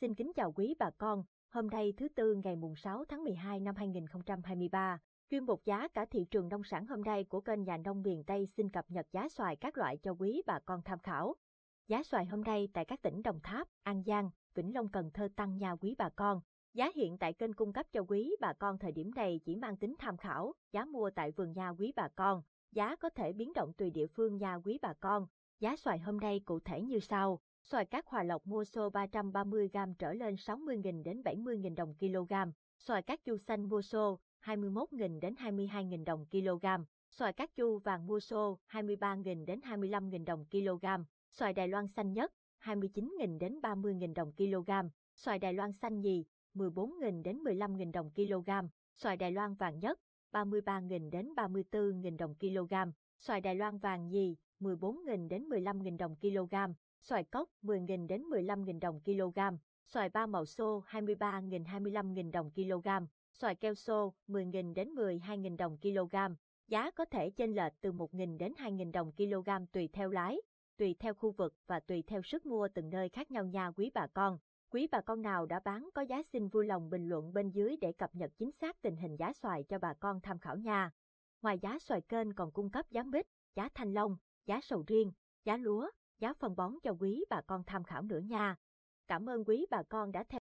Xin kính chào quý bà con, hôm nay thứ tư ngày mùng 6 tháng 12 năm 2023, chuyên mục giá cả thị trường nông sản hôm nay của kênh nhà nông miền Tây xin cập nhật giá xoài các loại cho quý bà con tham khảo. Giá xoài hôm nay tại các tỉnh Đồng Tháp, An Giang, Vĩnh Long Cần Thơ tăng nha quý bà con. Giá hiện tại kênh cung cấp cho quý bà con thời điểm này chỉ mang tính tham khảo, giá mua tại vườn nhà quý bà con, giá có thể biến động tùy địa phương nhà quý bà con, Giá xoài hôm nay cụ thể như sau. Xoài cát hòa lộc mua xô 330g trở lên 60.000 đến 70.000 đồng kg. Xoài cát chu xanh mua xô 21.000 đến 22.000 đồng kg. Xoài cát chu vàng mua xô 23.000 đến 25.000 đồng kg. Xoài Đài Loan xanh nhất 29.000 đến 30.000 đồng kg. Xoài Đài Loan xanh nhì 14.000 đến 15.000 đồng kg. Xoài Đài Loan vàng nhất 33.000 đến 34.000 đồng kg xoài Đài Loan vàng gì 14.000 đến 15.000 đồng kg, xoài cốc 10.000 đến 15.000 đồng kg, xoài ba màu xô 23.000 25.000 đồng kg, xoài keo xô 10.000 đến 12.000 đồng kg, giá có thể chênh lệch từ 1.000 đến 2.000 đồng kg tùy theo lái, tùy theo khu vực và tùy theo sức mua từng nơi khác nhau nha quý bà con. Quý bà con nào đã bán có giá xin vui lòng bình luận bên dưới để cập nhật chính xác tình hình giá xoài cho bà con tham khảo nha. Ngoài giá xoài kênh còn cung cấp giá mít, giá thanh long, giá sầu riêng, giá lúa, giá phân bón cho quý bà con tham khảo nữa nha. Cảm ơn quý bà con đã theo